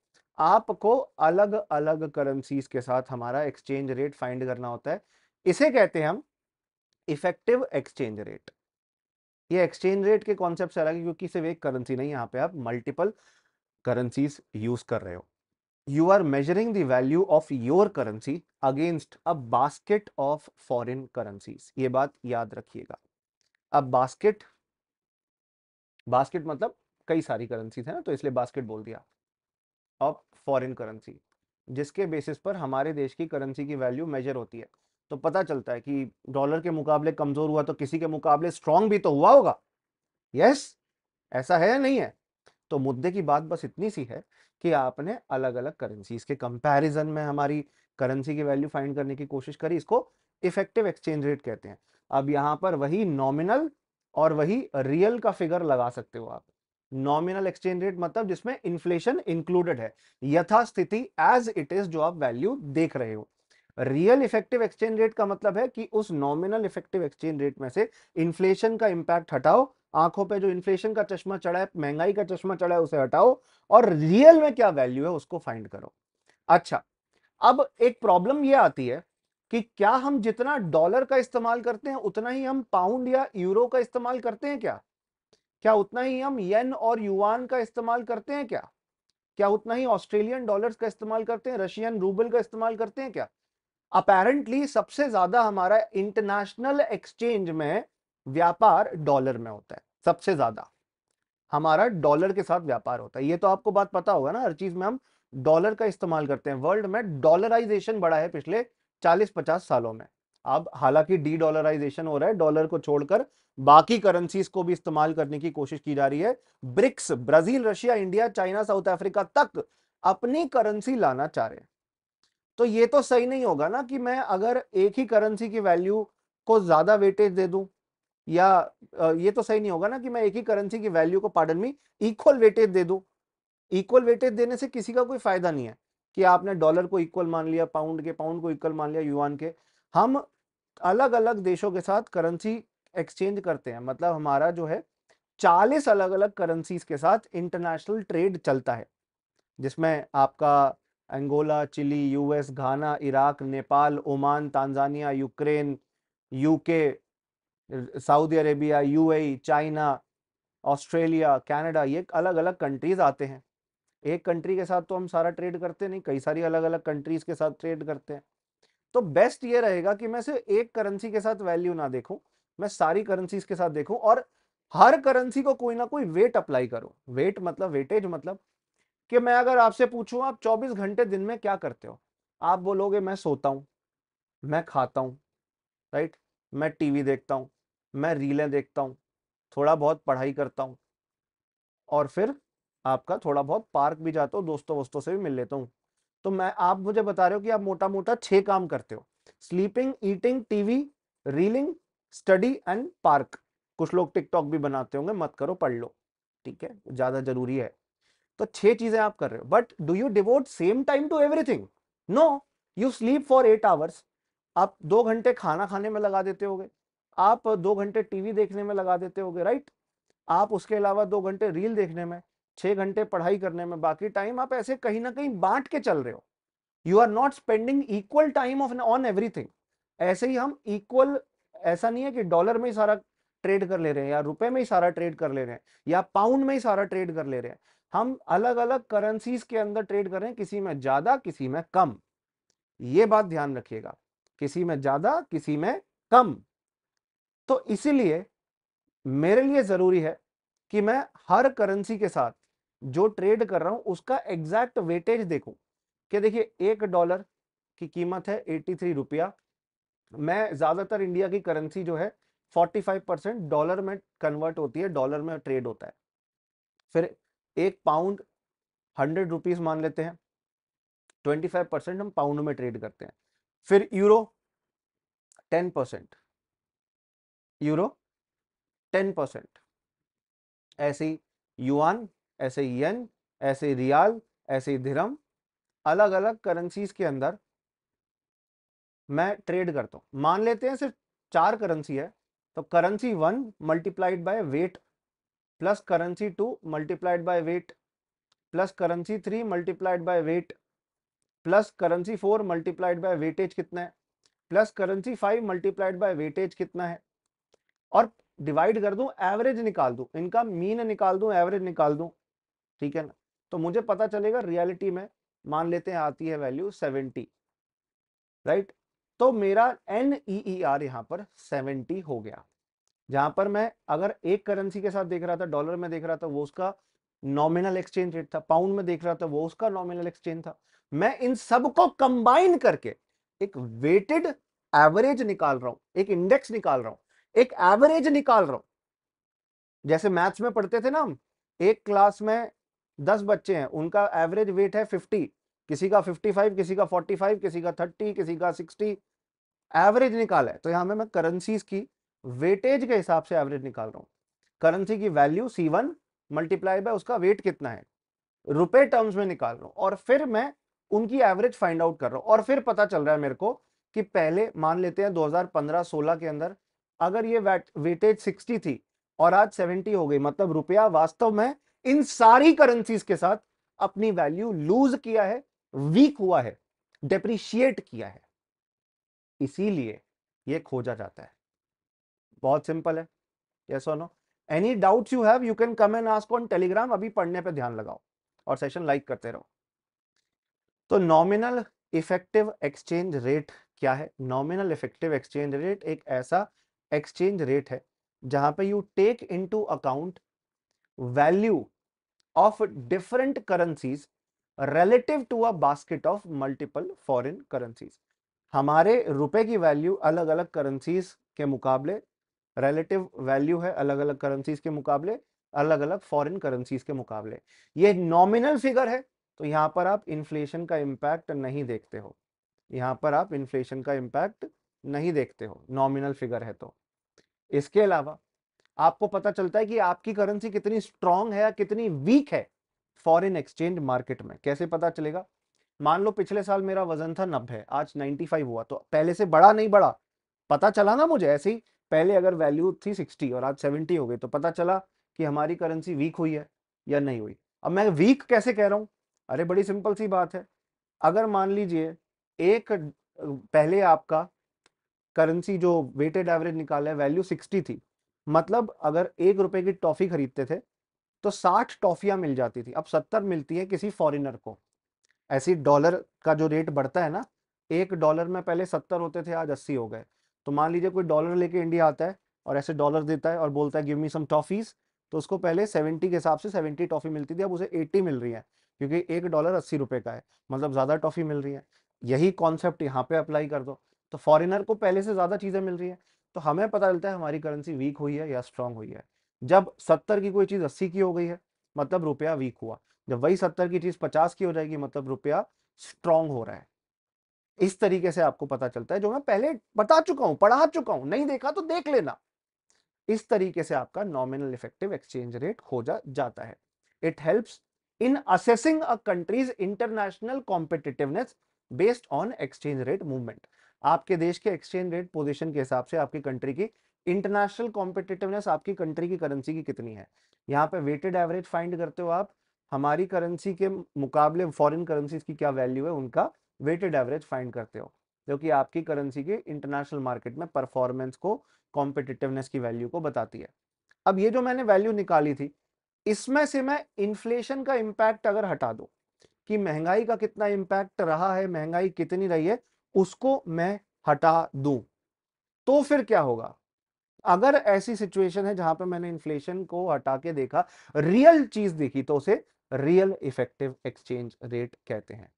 आपको अलग अलग करेंसीज के साथ हमारा एक्सचेंज रेट फाइंड करना होता है इसे कहते हैं हम इफेक्टिव एक्सचेंज रेट ये एक्सचेंज रेट के कॉन्सेप्ट से अलग है क्योंकि सिर्फ एक करेंसी नहीं यहाँ पे आप मल्टीपल करेंसीज यूज कर रहे हो you are measuring the value of your currency against a basket of foreign currencies. ये बात याद रखिएगा अब बास्केट बास्केट मतलब कई सारी करेंसीज है ना तो इसलिए बास्केट बोल दिया ऑफ फॉरेन करेंसी जिसके बेसिस पर हमारे देश की करेंसी की वैल्यू मेजर होती है तो पता चलता है कि डॉलर के मुकाबले कमजोर हुआ तो किसी के मुकाबले स्ट्रांग भी तो हुआ होगा यस ऐसा है या नहीं है तो मुद्दे की बात बस इतनी सी है कि आपने अलग अलग करेंसी के कंपेरिजन में हमारी करेंसी की वैल्यू फाइंड करने की कोशिश करी इसको इफेक्टिव एक्सचेंज रेट कहते हैं अब यहाँ पर वही नॉमिनल और वही रियल का फिगर लगा सकते हो आप नॉमिनल एक्सचेंज रेट मतलब जिसमें इन्फ्लेशन इंक्लूडेड है यथास्थिति एज इट इज जो आप वैल्यू देख रहे हो रियल इफेक्टिव एक्सचेंज रेट का मतलब है कि उस नॉमिनल इफेक्टिव एक्सचेंज रेट में से इन्फ्लेशन का इंपैक्ट हटाओ आंखों पे जो इन्फ्लेशन का चश्मा चढ़ा है महंगाई का चश्मा चढ़ा है उसे हटाओ और रियल में क्या वैल्यू है उसको फाइंड करो अच्छा अब एक प्रॉब्लम ये आती है कि क्या हम जितना डॉलर का इस्तेमाल करते हैं उतना ही हम पाउंड या यूरो का इस्तेमाल करते हैं क्या क्या उतना ही हम येन और युवान का इस्तेमाल करते हैं क्या क्या उतना ही ऑस्ट्रेलियन डॉलर्स का इस्तेमाल करते हैं रशियन रूबल का इस्तेमाल करते हैं क्या अपेरेंटली सबसे ज्यादा हमारा इंटरनेशनल एक्सचेंज में व्यापार डॉलर में होता है सबसे ज्यादा हमारा डॉलर के साथ व्यापार होता है ये तो आपको बात पता होगा ना हर चीज में हम डॉलर का इस्तेमाल करते हैं वर्ल्ड में डॉलराइजेशन बढ़ा है पिछले 40-50 सालों में अब हालांकि डी डॉलराइजेशन हो रहा है डॉलर को छोड़कर बाकी करेंसीज को भी इस्तेमाल करने की कोशिश की जा रही है BRICS Brazil Russia India China South Africa तक अपनी करेंसी लाना चाह रहे तो ये तो सही नहीं होगा ना कि मैं अगर एक ही करेंसी की वैल्यू को ज्यादा वेटेज दे दूं या ये तो सही नहीं होगा ना कि मैं एक ही करेंसी की वैल्यू को पार्डन में इक्वल वेटेज दे दू इक्वल वेटेज देने से किसी का कोई फायदा नहीं है कि आपने डॉलर को इक्वल मान लिया पाउंड के पाउंड को इक्वल मान लिया युआन के हम अलग अलग देशों के साथ करेंसी एक्सचेंज करते हैं मतलब हमारा जो है चालीस अलग अलग करेंसीज के साथ इंटरनेशनल ट्रेड चलता है जिसमें आपका Angola Chile US Ghana Iraq Nepal Oman Tanzania Ukraine UK Saudi Arabia UAE China Australia Canada ये अलग अलग कंट्रीज आते हैं एक कंट्री के साथ तो हम सारा ट्रेड करते नहीं कई सारी अलग अलग कंट्रीज के साथ ट्रेड करते हैं तो बेस्ट ये रहेगा कि मैं सिर्फ एक करेंसी के साथ वैल्यू ना देखूं मैं सारी करेंसीज के साथ देखूं और हर करेंसी को कोई ना कोई वेट अप्लाई करो वेट मतलब वेटेज मतलब कि मैं अगर आपसे पूछूं आप 24 घंटे दिन में क्या करते हो आप बोलोगे मैं सोता हूं मैं खाता हूं राइट मैं टीवी देखता हूं मैं रीलें देखता हूँ थोड़ा बहुत पढ़ाई करता हूँ और फिर आपका थोड़ा बहुत पार्क भी जाता हूँ दोस्तों वोस्तों से भी मिल लेता हूँ तो मैं आप मुझे बता रहे हो कि आप मोटा मोटा छः काम करते हो sleeping eating TV reeling study and park कुछ लोग टिकटॉक भी बनाते होंगे मत करो पढ़ लो ठीक है ज़्यादा जरूरी है तो छह चीज़ें आप कर रहे हो but do you devote same time to everything no you sleep for eight hours आप दो घंटे खाना खाने में लगा देते होगे आप दो घंटे टीवी देखने में लगा देते हो राइट आप उसके अलावा दो घंटे रील देखने में छह घंटे पढ़ाई करने में बाकी टाइम आप ऐसे कहीं ना कहीं बांट के चल रहे हो you are not spending equal time of on everything ऐसे ही हम इक्वल ऐसा नहीं है कि डॉलर में ही सारा ट्रेड कर ले रहे हैं या रुपए में ही सारा ट्रेड कर ले रहे हैं या पाउंड में ही सारा ट्रेड कर ले रहे हैं हम अलग अलग करेंसीज के अंदर ट्रेड कर रहे हैं किसी में ज़्यादा किसी में कम ये बात ध्यान रखिएगा किसी में ज़्यादा किसी में कम तो इसीलिए मेरे लिए ज़रूरी है कि मैं हर करेंसी के साथ जो ट्रेड कर रहा हूं उसका एग्जैक्ट वेटेज देखू कि देखिए एक डॉलर की कीमत है एट्टी थ्री रुपया मैं ज़्यादातर इंडिया की करेंसी जो है फोर्टी फाइव परसेंट डॉलर में कन्वर्ट होती है डॉलर में ट्रेड होता है फिर एक पाउंड हंड्रेड रुपीज़ मान लेते हैं ट्वेंटी फाइव परसेंट हम पाउंड में ट्रेड करते हैं फिर euro ten percent euro ten percent ऐसे युआन ऐसे यन ऐसे रियाल ऐसे धीरम अलग अलग करेंसीज के अंदर मैं ट्रेड करता हूं मान लेते हैं सिर्फ चार करेंसी है तो currency one multiplied by weight plus currency two multiplied by weight plus currency three multiplied by weight plus currency four multiplied by weightage कितना है plus currency five multiplied by weightage कितना है और डिवाइड कर दूं average निकाल दूं इनका मीन निकाल दूं एवरेज निकाल दूं ठीक है ना तो मुझे पता चलेगा रियलिटी में मान लेते हैं आती है वैल्यू सेवेंटी राइट तो मेरा एन ई ई आर यहां पर सेवेंटी हो गया जहां पर मैं अगर एक करेंसी के साथ देख रहा था डॉलर में देख रहा था वो उसका नॉमिनल एक्सचेंज रेट था पाउंड में देख रहा था वो उसका नॉमिनल एक्सचेंज था मैं इन सबको कंबाइन करके एक वेटेड एवरेज निकाल रहा हूं एक इंडेक्स निकाल रहा हूं एक एवरेज निकाल रहा हूं जैसे मैथ्स में पढ़ते थे ना हम एक क्लास में दस बच्चे हैं उनका एवरेज वेट है फिफ्टी किसी का फिफ्टी फाइव किसी का फोर्टी फाइव किसी का थर्टी किसी का सिक्सटी एवरेज निकाल है तो यहां में मैं करेंसीज की वेटेज के हिसाब से एवरेज निकाल रहा हूं करेंसी की value C one multiply by उसका वेट कितना है रुपए टर्म्स में निकाल रहा हूं और फिर मैं उनकी एवरेज फाइंड आउट कर रहा हूं और फिर पता चल रहा है मेरे को कि पहले मान लेते हैं 2015-16 के अंदर अगर ये वेटेज सिक्सटी थी और आज सेवेंटी हो गई मतलब रुपया वास्तव में इन सारी करेंसीज के साथ अपनी वैल्यू लूज किया है वीक हुआ है डेप्रिशिएट किया है इसीलिए ये खोजा जाता है बहुत सिंपल है यस और no any doubts you have you can come and ask on Telegram अभी पढ़ने पे ध्यान लगाओ और सेशन लाइक करते रहो तो नॉमिनल इफेक्टिव एक्सचेंज रेट क्या है नॉमिनल इफेक्टिव एक्सचेंज रेट एक ऐसा एक्सचेंज रेट है जहां पे you take into account value of different currencies relative to a basket of multiple foreign currencies हमारे रुपए की वैल्यू अलग अलग करेंसीज के मुकाबले रिलेटिव वैल्यू है अलग अलग करेंसीज के मुकाबले अलग अलग फॉरेन करेंसीज के मुकाबले ये नॉमिनल फिगर है तो यहां पर आप इन्फ्लेशन का इम्पैक्ट नहीं देखते हो यहाँ पर आप इन्फ्लेशन का इम्पैक्ट नहीं देखते हो नॉमिनल फिगर है तो इसके अलावा आपको पता चलता है कि आपकी करेंसी कितनी स्ट्रांग है या कितनी वीक है फॉरेन एक्सचेंज मार्केट में कैसे पता चलेगा मान लो पिछले साल मेरा वजन था नब्बे आज 95 हुआ तो पहले से बड़ा नहीं बड़ा पता चला ना मुझे ऐसे ही पहले अगर वैल्यू थी 60 और आज 70 हो गई तो पता चला कि हमारी करेंसी वीक हुई है या नहीं हुई अब मैं वीक कैसे कह रहा हूँ अरे बड़ी सिंपल सी बात है अगर मान लीजिए एक पहले आपका करेंसी जो वेटेड एवरेज निकाला है वैल्यू सिक्सटी थी मतलब अगर एक रुपए की टॉफ़ी खरीदते थे तो साठ टॉफिया मिल जाती थी अब सत्तर मिलती है किसी फॉरिनर को ऐसी डॉलर का जो रेट बढ़ता है ना एक डॉलर में पहले सत्तर होते थे आज अस्सी हो गए तो मान लीजिए कोई डॉलर लेके इंडिया आता है और ऐसे डॉलर देता है और बोलता है गिव मी सम टॉफ़ीज़ तो उसको पहले सेवेंटी के हिसाब से सेवेंटी टॉफ़ी मिलती थी अब उसे एट्टी मिल रही है क्योंकि एक डॉलर अस्सी रुपये का है मतलब ज़्यादा टॉफ़ी मिल रही है यही कॉन्सेप्ट यहाँ पे अप्लाई कर दो तो फॉरेनर को पहले से ज़्यादा चीज़ें मिल रही है तो हमें पता चलता है हमारी करेंसी वीक हुई है या स्ट्रांग हुई है जब सत्तर की कोई चीज़ अस्सी की हो गई है मतलब रुपया वीक हुआ जब वही सत्तर की चीज़ पचास की हो जाएगी मतलब रुपया स्ट्रांग हो रहा है इस तरीके से आपको पता चलता है जो मैं पहले बता चुका हूं पढ़ा चुका हूं नहीं देखा तो देख लेना इस तरीके से आपका नॉमिनल इफेक्टिव एक्सचेंज रेट हो जा, जाता है it help in assessing a country's international competitiveness based on exchange rate movement आपके देश के एक्सचेंज रेट पोजिशन के हिसाब से आपकी कंट्री की इंटरनेशनल कॉम्पिटेटिवनेस आपकी कंट्री की करेंसी की कितनी है यहाँ पे वेटेड एवरेज फाइंड करते हो आप हमारी करेंसी के मुकाबले फॉरेन करेंसीज की क्या वैल्यू है उनका वेटेड एवरेज फाइंड करते हो जो कि आपकी करेंसी के इंटरनेशनल मार्केट में परफॉर्मेंस को कॉम्पिटिटिवनेस की वैल्यू को बताती है अब ये जो मैंने वैल्यू निकाली थी इसमें से मैं इन्फ्लेशन का इम्पैक्ट अगर हटा दूँ कि महंगाई का कितना इम्पैक्ट रहा है महंगाई कितनी रही है उसको मैं हटा दूं तो फिर क्या होगा अगर ऐसी सिचुएशन है जहां पर मैंने इन्फ्लेशन को हटा के देखा रियल चीज देखी तो उसे रियल इफेक्टिव एक्सचेंज रेट कहते हैं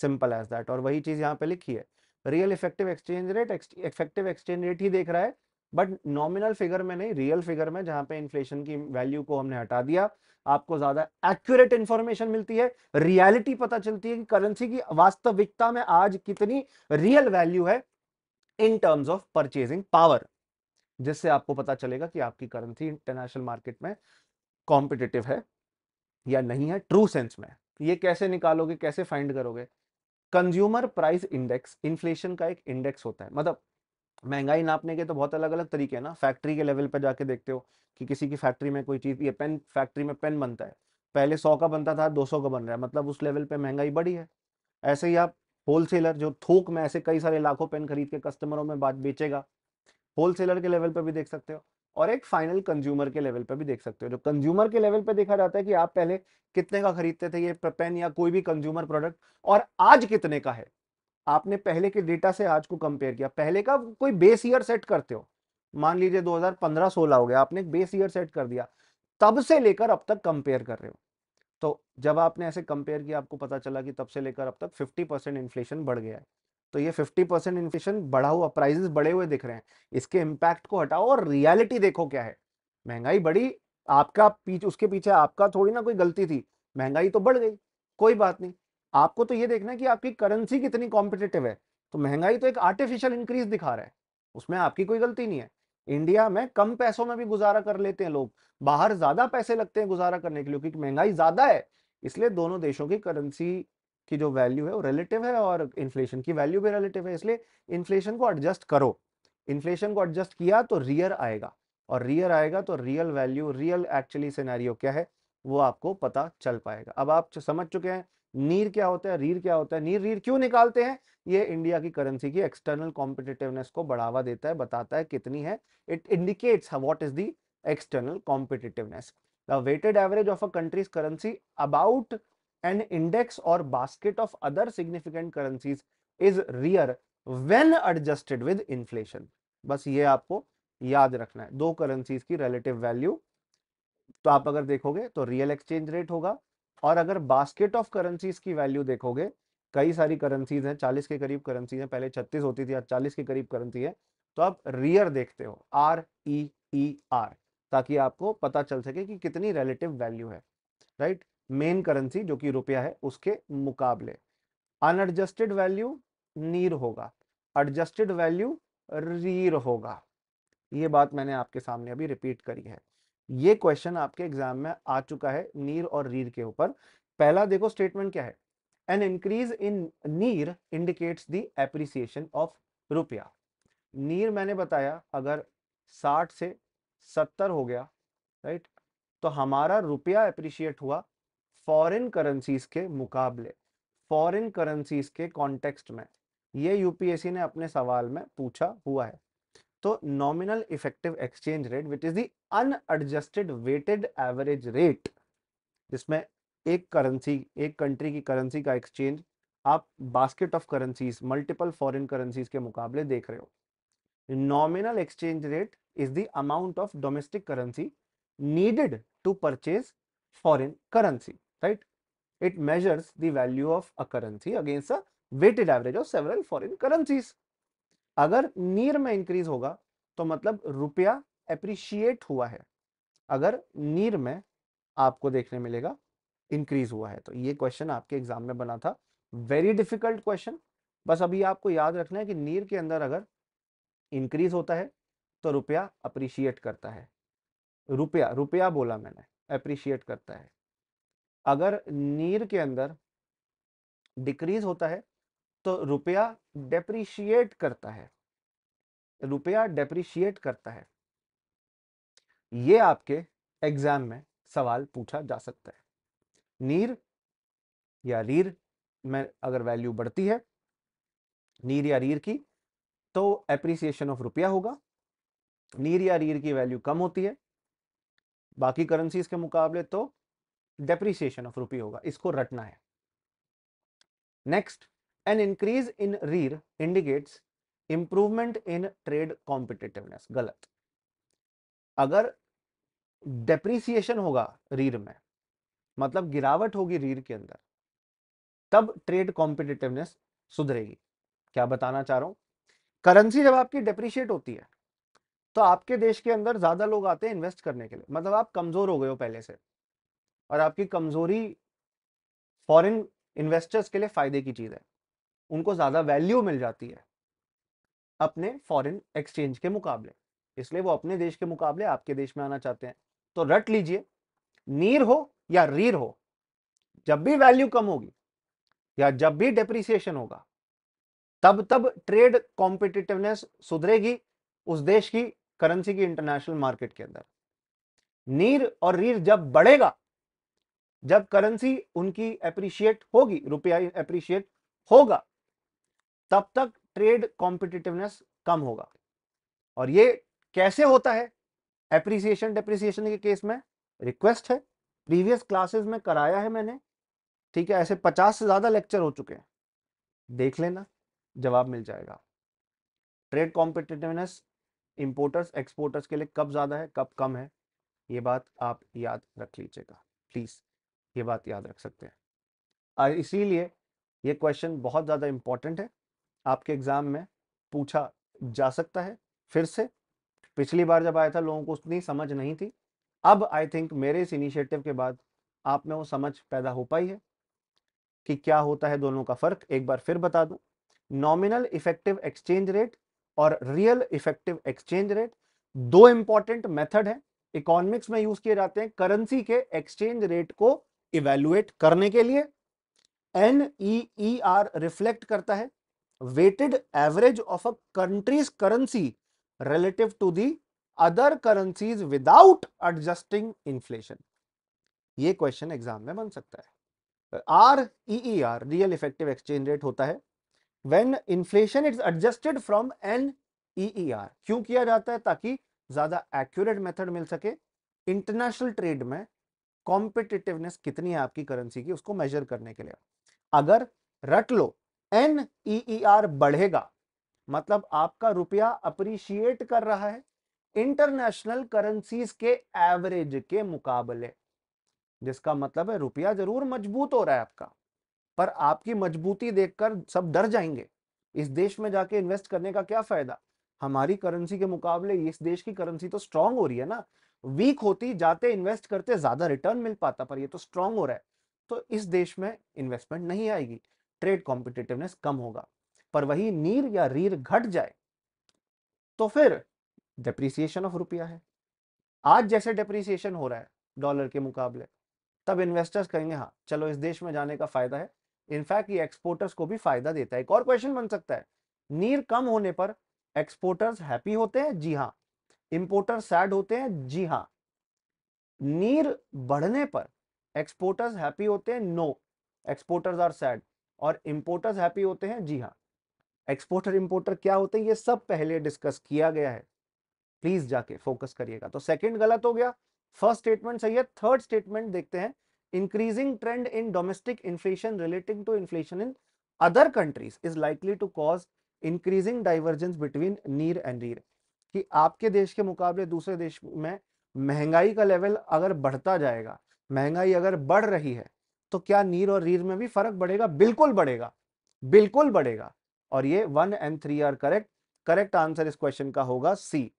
सिंपल एज दैट और वही चीज यहां पे लिखी है real effective exchange rate effective exchange rate ही देख रहा है बट नॉमिनल फिगर में नहीं रियल फिगर में जहां पे इन्फ्लेशन की वैल्यू को हमने हटा दिया आपको ज्यादा एक्यूरेट इंफॉर्मेशन मिलती है रियलिटी पता चलती है कि करेंसी की वास्तविकता में आज कितनी रियल वैल्यू है in terms of purchasing power जिससे आपको पता चलेगा कि आपकी करेंसी इंटरनेशनल मार्केट में कॉम्पिटेटिव है या नहीं है ट्रू सेंस में ये कैसे निकालोगे कैसे फाइंड करोगे कंज्यूमर प्राइस इंडेक्स इन्फ्लेशन का एक इंडेक्स होता है मतलब महंगाई नापने के तो बहुत अलग अलग तरीके हैं ना फैक्ट्री के लेवल पर जाके देखते हो कि किसी की फैक्ट्री में कोई चीज़ ये पेन फैक्ट्री में पेन बनता है पहले सौ का बनता था दो सौ का बन रहा है मतलब उस लेवल पे महंगाई बढ़ी है ऐसे ही आप होलसेलर जो थोक में ऐसे कई सारे लाखों पेन खरीद के कस्टमरों में बात बेचेगा होलसेलर के लेवल पर भी देख सकते हो और एक फाइनल कंज्यूमर के लेवल पर भी देख सकते हो जो कंज्यूमर के लेवल पर देखा जाता है कि आप पहले कितने का खरीदते थे ये पेन या कोई भी कंज्यूमर प्रोडक्ट और आज कितने का है आपने पहले के डेटा से आज को कंपेयर किया पहले का कोई बेस ईयर सेट करते हो मान लीजिए 2015-16 हो गया आपने बेस ईयर सेट कर दिया तब से लेकर अब तक कंपेयर कर रहे हो तो जब आपने ऐसे कंपेयर किया आपको पता चला कि तब से लेकर अब तक 50 परसेंट इन्फ्लेशन बढ़ गया है तो ये 50 परसेंट इन्फ्लेशन बढ़ा हुआ प्राइजेस बढ़े हुए दिख रहे हैं इसके इम्पैक्ट को हटाओ और रियालिटी देखो क्या है महंगाई बढ़ी आपका पीछे उसके पीछे आपका थोड़ी ना कोई गलती थी महंगाई तो बढ़ गई कोई बात नहीं आपको तो ये देखना है कि आपकी करेंसी कितनी कॉम्पिटेटिव है तो महंगाई तो एक आर्टिफिशियल इंक्रीज दिखा रहा है उसमें आपकी कोई गलती नहीं है इंडिया में कम पैसों में भी गुजारा कर लेते हैं लोग बाहर ज्यादा पैसे लगते हैं गुजारा करने के लिए क्योंकि महंगाई ज्यादा है इसलिए दोनों देशों की करेंसी की जो वैल्यू है वो रिलेटिव है और इन्फ्लेशन की वैल्यू भी रिलेटिव है इसलिए इन्फ्लेशन को एडजस्ट करो इन्फ्लेशन को एडजस्ट किया तो रियर आएगा और रियर आएगा तो real value real actually scenario क्या है वो आपको पता चल पाएगा अब आप समझ चुके हैं नीर क्या होता है रीर क्या होता है नीर रीर क्यों निकालते हैं ये इंडिया की करेंसी की एक्सटर्नल कॉम्पिटेटिवनेस को बढ़ावा देता है बताता है कितनी है it indicates what is the external competitiveness the weighted average of a country's currency about an index और basket of other significant currencies is REER when adjusted with inflation बस ये आपको याद रखना है दो करेंसीज की रिलेटिव वैल्यू तो आप अगर देखोगे तो रियल एक्सचेंज रेट होगा और अगर बास्केट ऑफ करेंसीज की वैल्यू देखोगे कई सारी करेंसीज हैं चालीस के करीब करेंसीज हैं पहले छत्तीस होती थी आज चालीस के करीब करेंसी है तो आप रियर देखते हो आर ई ई आर ताकि आपको पता चल सके कि कितनी रिलेटिव वैल्यू है राइट मेन करेंसी जो कि रुपया है उसके मुकाबले अनएडजस्टेड वैल्यू नीर होगा एडजस्टेड वैल्यू रीर होगा ये बात मैंने आपके सामने अभी रिपीट करी है ये क्वेश्चन आपके एग्जाम में आ चुका है नीर और रीर के ऊपर पहला देखो स्टेटमेंट क्या है एन इंक्रीज इन नीर इंडिकेट्स द एप्रिसिएशन ऑफ रुपया नीर मैंने बताया अगर 60 से 70 हो गया राइट तो हमारा रुपया अप्रिशिएट हुआ फॉरेन करेंसीज के मुकाबले फॉरेन करेंसीज के कॉन्टेक्स्ट में ये यूपीएससी ने अपने सवाल में पूछा हुआ है तो nominal effective exchange rate which is the unadjusted weighted average rate जिसमें एक करेंसी एक कंट्री की करेंसी का एक्सचेंज आप basket of currencies multiple foreign currencies के मुकाबले देख रहे हो nominal exchange rate is the amount of domestic currency needed to purchase foreign currency right it measures the value of a currency against a weighted average of several foreign currencies अगर NEER में increase होगा तो मतलब रुपया appreciate हुआ है अगर NEER में आपको देखने मिलेगा इंक्रीज हुआ है तो ये क्वेश्चन आपके एग्जाम में बना था वेरी डिफिकल्ट क्वेश्चन बस अभी आपको याद रखना है कि नीर के अंदर अगर इंक्रीज होता है तो रुपया अप्रिशिएट करता है रुपया रुपया बोला मैंने अप्रिशिएट करता है अगर नीर के अंदर डिक्रीज होता है तो रुपया डेप्रिशिएट करता है रुपया डेप्रिशिएट करता है ये आपके एग्जाम में सवाल पूछा जा सकता है नीर या रीर में अगर वैल्यू बढ़ती है नीर या रीर की तो एप्रिसिएशन ऑफ रुपया होगा नीर या रीर की वैल्यू कम होती है बाकी करेंसीज के मुकाबले तो डेप्रिसिएशन ऑफ रुपये होगा इसको रटना है next an increase in REER indicates improvement in trade competitiveness गलत अगर डेप्रीसिएशन होगा रीर में मतलब गिरावट होगी रीर के अंदर तब ट्रेड कॉम्पिटिटिवनेस सुधरेगी क्या बताना चाह रहा हूं करेंसी जब आपकी डेप्रिशिएट होती है तो आपके देश के अंदर ज्यादा लोग आते हैं इन्वेस्ट करने के लिए मतलब आप कमजोर हो गए हो पहले से और आपकी कमजोरी फॉरेन इन्वेस्टर्स के लिए फायदे की चीज है उनको ज्यादा वैल्यू मिल जाती है अपने फॉरेन एक्सचेंज के मुकाबले इसलिए वो अपने देश के मुकाबले आपके देश में आना चाहते हैं तो रट लीजिए नीर हो या रीर हो जब भी वैल्यू कम होगी या जब भी डेप्रिसिएशन होगा तब तब ट्रेड कॉम्पिटिटिवनेस सुधरेगी उस देश की करेंसी की इंटरनेशनल मार्केट के अंदर नीर और रीर जब बढ़ेगा जब करेंसी उनकी अप्रिशिएट होगी रुपया अप्रिशिएट होगा तब तक ट्रेड कॉम्पिटिटिवनेस कम होगा और ये कैसे होता है एप्रिसिएशन डेप्रिसिएशन के केस में रिक्वेस्ट है प्रीवियस क्लासेस में कराया है मैंने ठीक है ऐसे पचास से ज़्यादा लेक्चर हो चुके हैं देख लेना जवाब मिल जाएगा ट्रेड कॉम्पिटिटिवनेस इम्पोर्टर्स एक्सपोर्टर्स के लिए कब ज़्यादा है कब कम है ये बात आप याद रख लीजिएगा प्लीज़ ये बात याद रख सकते हैं इसीलिए ये क्वेश्चन बहुत ज़्यादा इंपॉर्टेंट है आपके एग्ज़ाम में पूछा जा सकता है फिर से पिछली बार जब आया था लोगों को उतनी समझ नहीं थी अब आई थिंक मेरे इस इनिशिएटिव के बाद आप में वो समझ पैदा हो पाई है कि क्या होता है दोनों का फर्क एक बार फिर बता दूं नॉमिनल इफेक्टिव एक्सचेंज रेट और रियल इफेक्टिव एक्सचेंज रेट दो इंपॉर्टेंट मेथड है इकोनॉमिक्स में यूज किए जाते हैं करेंसी के एक्सचेंज रेट को इवेल्युएट करने के लिए एन ई आर रिफ्लेक्ट करता है weighted average of a country's currency relative to the other currencies without adjusting inflation ये क्वेश्चन एग्जाम में बन सकता है R E R real effective exchange rate होता है when inflation is adjusted from N E R क्यों किया जाता है ताकि ज्यादा एक्यूरेट मेथड मिल सके इंटरनेशनल ट्रेड में कॉम्पिटिटिवनेस कितनी है आपकी करेंसी की उसको मेजर करने के लिए अगर रट लो एन ई आर बढ़ेगा मतलब आपका रुपया अप्रिशिएट कर रहा है इंटरनेशनल करेंसीज के एवरेज के मुकाबले जिसका मतलब है रुपया जरूर मजबूत हो रहा है आपका पर आपकी मजबूती देखकर सब डर जाएंगे इस देश में जाके इन्वेस्ट करने का क्या फायदा हमारी करेंसी के मुकाबले इस देश की करेंसी तो स्ट्रांग हो रही है ना वीक होती जाते इन्वेस्ट करते ज्यादा रिटर्न मिल पाता पर ये तो स्ट्रांग हो रहा है तो इस देश में इन्वेस्टमेंट नहीं आएगी ट्रेड कॉम्पिटेटिवनेस कम होगा पर वही नीर या रीर घट जाए तो फिर डिप्रिसिएशन ऑफ रुपया है आज जैसे डिप्रिसिएशन हो रहा है डॉलर के मुकाबले तब इन्वेस्टर्स कहेंगे हाँ चलो इस देश में जाने का फायदा है इनफैक्ट ये एक्सपोर्टर्स को भी फायदा देता है एक और क्वेश्चन बन सकता है नीर कम होने पर एक्सपोर्टर्स हैप्पी होते हैं जी हाँ इम्पोर्टर सैड होते हैं जी हाँ नीर बढ़ने पर एक्सपोर्टर्स हैप्पी होते हैं नो एक्सपोर्टर्स आर सैड और इंपोर्टर्स हैप्पी होते हैं जी हाँ एक्सपोर्टर इम्पोर्टर क्या होते हैं ये सब पहले डिस्कस किया गया है प्लीज जाके फोकस करिएगा तो सेकंड गलत हो गया फर्स्ट स्टेटमेंट सही है थर्ड स्टेटमेंट देखते हैं increasing trend in domestic inflation relating to inflation in other countries is likely to cause increasing divergence between NEER and REER कि आपके देश के मुकाबले दूसरे देश में महंगाई का लेवल अगर बढ़ता जाएगा महंगाई अगर बढ़ रही है तो क्या नीर और रीर में भी फर्क बढ़ेगा बिल्कुल बढ़ेगा बिल्कुल बढ़ेगा और ये one and three are correct correct answer इस क्वेश्चन का होगा सी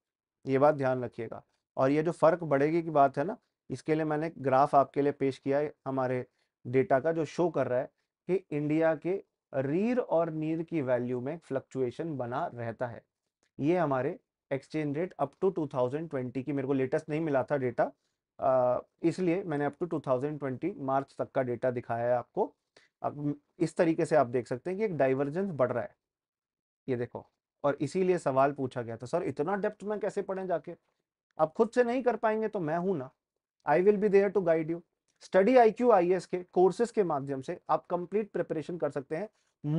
ये बात ध्यान रखिएगा और ये जो फ़र्क बढ़ेगी की बात है ना इसके लिए मैंने ग्राफ आपके लिए पेश किया है हमारे डेटा का जो शो कर रहा है कि इंडिया के रीर और नीर की वैल्यू में फ्लक्चुएशन बना रहता है ये हमारे एक्सचेंज रेट अप टू 2020 की मेरे को लेटेस्ट नहीं मिला था डेटा इसलिए मैंने अप टू 2020 मार्च तक का डेटा दिखाया है आपको अब इस तरीके से आप देख सकते हैं कि एक डाइवर्जेंस बढ़ रहा है ये देखो और इसीलिए सवाल पूछा गया था सर इतना डेप्थ में कैसे पढ़े जाके आप खुद से नहीं कर पाएंगे तो मैं हूं ना I will be there to guide you Study I Q I S के कोर्सेस के माध्यम से आप कंप्लीट प्रिपरेशन कर सकते हैं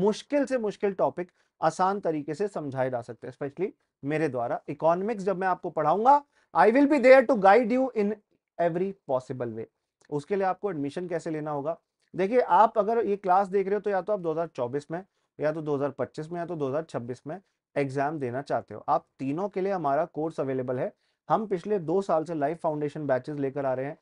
मुश्किल से मुश्किल टॉपिक आसान तरीके से समझाए जा सकते हैं स्पेशली मेरे द्वारा इकोनॉमिक्स जब मैं आपको पढ़ाऊंगा I will be there to guide you in every possible way उसके लिए आपको एडमिशन कैसे लेना होगा देखिए आप अगर ये क्लास देख रहे हो तो या तो आप 2024 में या तो 2025 में या तो 2026 में एग्जाम देना चाहते हो आप तीनों के लिए हमारा कोर्स अवेलेबल है हम पिछले दो साल से लाइफ फाउंडेशन बैचेस लेकर आ रहे हैं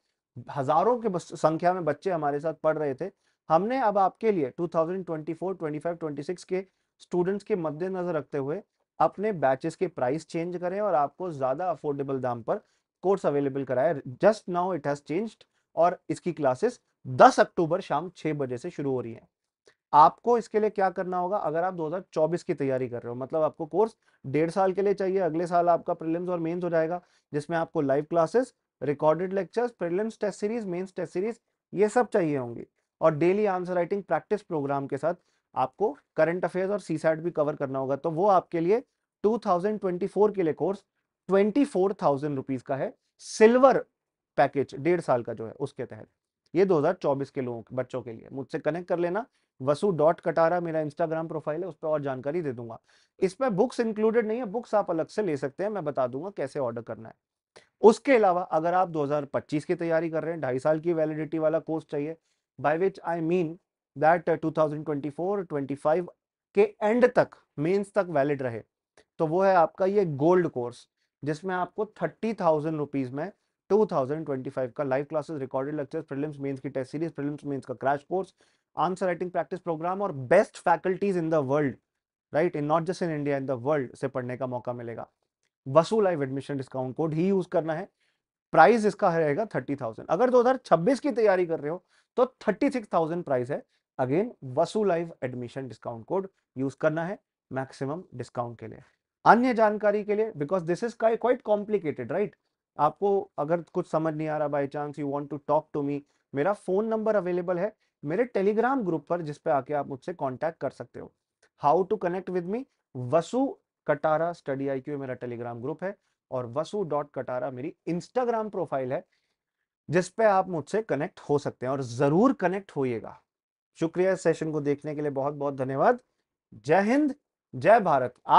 हजारों के संख्या में बच्चे हमारे साथ पढ़ रहे थे हमने अब आपके लिए 2024, 25, 26 के स्टूडेंट्स के मद्देनजर रखते हुए अपने बैचेस के प्राइस चेंज करें और आपको ज़्यादा अफोर्डेबल दाम पर कोर्स अवेलेबल कराया just now it has changed और इसकी क्लासेस 10 अक्टूबर शाम 6 बजे से शुरू हो रही हैं आपको इसके लिए क्या करना होगा अगर आप 2024 की तैयारी कर रहे हो मतलब आपको कोर्स डेढ़ साल के लिए चाहिए अगले साल आपका प्रीलिम्स और मेंस हो जाएगा जिसमें आपको live classes recorded lectures prelims test series mains test series ये सब चाहिए होंगे और daily answer writing practice program के साथ आपको करंट अफेयर और सी सैट भी कवर करना होगा तो वो आपके लिए 2024 के लिए course twenty four thousand rupees का है सिल्वर पैकेज डेढ़ साल का जो है उसके तहत ये 2024 के लोगों के बच्चों के लिए मुझसे कनेक्ट कर लेना वसु डॉट कटारा मेरा इंस्टाग्राम प्रोफाइल है उस पर और जानकारी दे दूंगा इसमें बुक्स इंक्लूडेड नहीं है बुक्स आप अलग से ले सकते हैं मैं बता दूंगा कैसे ऑर्डर करना है उसके अलावा अगर आप 2025 की तैयारी कर रहे हैं ढाई साल की वैलिडिटी वाला कोर्स चाहिए by which I mean that two thousand के एंड तक मेन्स तक वैलिड रहे तो वो है आपका ये गोल्ड कोर्स जिसमें आपको थर्टी थाउजेंड में 2025 का live classes recorded lectures prelims mains की टेस्ट सीरीज प्रीलिम्स मेंस का crash course answer writing practice program और best faculties in the world right in not just in India in the world से पढ़ने का मौका मिलेगा Vasu live admission discount code ही use करना है प्राइस इसका रहेगा थर्टी थाउजेंड अगर दो हजार छब्बीस की तैयारी कर रहे हो तो थर्टी सिक्स थाउजेंड प्राइस है again Vasu live admission discount code use करना है मैक्सिमम डिस्काउंट के लिए अन्य जानकारी के लिए because this is quite complicated right आपको अगर कुछ समझ नहीं आ रहा by chance you want to talk to me मेरा फोन नंबर अवेलेबल है मेरे टेलीग्राम ग्रुप पर जिसपे आके आप मुझसे कॉन्टैक्ट कर सकते हो how to connect with me Vasu Katara Study I Q मेरा टेलीग्राम ग्रुप है और वसु डॉट कटारा मेरी इंस्टाग्राम प्रोफाइल है जिसपे आप मुझसे कनेक्ट हो सकते हैं और जरूर कनेक्ट होइएगा शुक्रिया सेशन को देखने के लिए बहुत बहुत धन्यवाद जय हिंद जय भारत आप